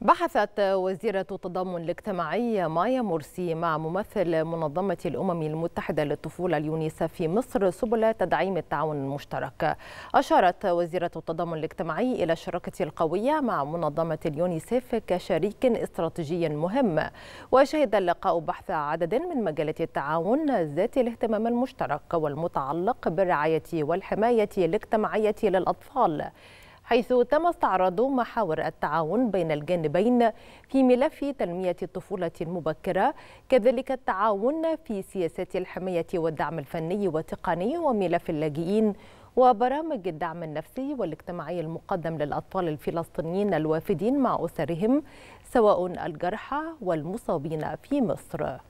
بحثت وزيرة التضامن الاجتماعي مايا مرسي مع ممثل منظمة الأمم المتحدة للطفولة اليونيسف في مصر سبل تدعيم التعاون المشترك أشارت وزيرة التضامن الاجتماعي إلى الشراكة القوية مع منظمة اليونيسف كشريك استراتيجي مهم وشهد اللقاء بحث عدد من مجالات التعاون ذات الاهتمام المشترك والمتعلق بالرعاية والحماية الاجتماعية للأطفال حيث تم استعراض محاور التعاون بين الجانبين في ملف تنمية الطفولة المبكرة كذلك التعاون في سياسات الحماية والدعم الفني والتقني وملف اللاجئين وبرامج الدعم النفسي والاجتماعي المقدم للأطفال الفلسطينيين الوافدين مع أسرهم سواء الجرحى والمصابين في مصر